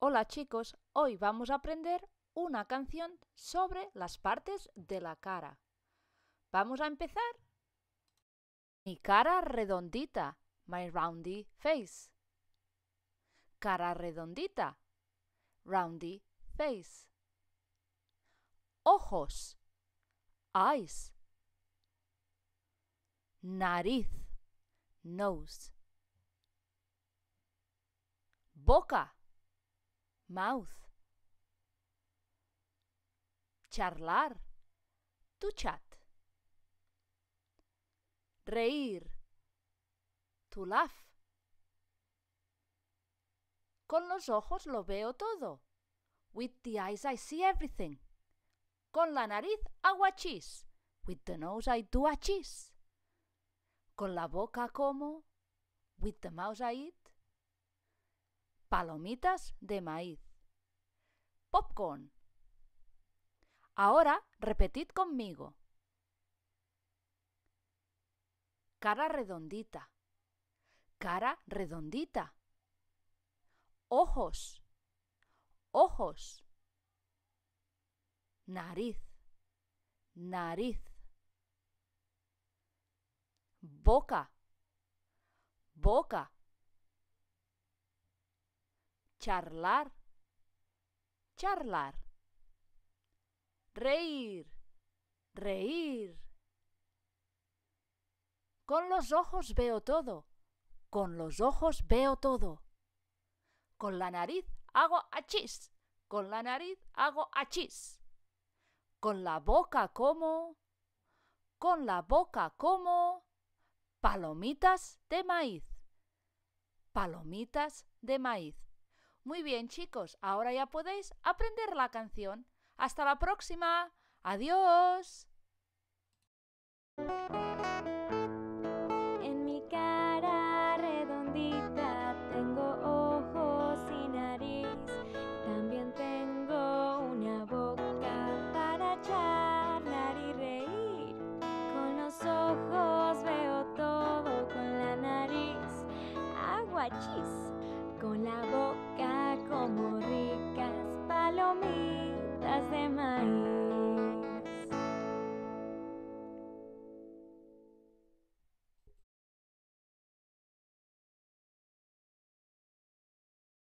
Hola chicos, hoy vamos a aprender una canción sobre las partes de la cara. Vamos a empezar. Mi cara redondita, my roundy face. Cara redondita, roundy face. Ojos, eyes. Nariz, nose. Boca, mouth. Charlar, to chat. Reír, to laugh. Con los ojos lo veo todo. With the eyes I see everything. Con la nariz hago cheese With the nose I do cheese. Con la boca como. With the mouth I eat palomitas de maíz. Popcorn. Ahora repetid conmigo. Cara redondita. Cara redondita. Ojos. Ojos. Nariz. Nariz. Boca. Boca charlar, charlar. Reír, reír. Con los ojos veo todo, con los ojos veo todo. Con la nariz hago achis, con la nariz hago achis. Con la boca como, con la boca como palomitas de maíz, palomitas de maíz. Muy bien chicos, ahora ya podéis aprender la canción. Hasta la próxima. Adiós. En mi cara redondita tengo ojos y nariz. También tengo una boca para charlar y reír. Con los ojos veo todo, con la nariz aguachis, con la boca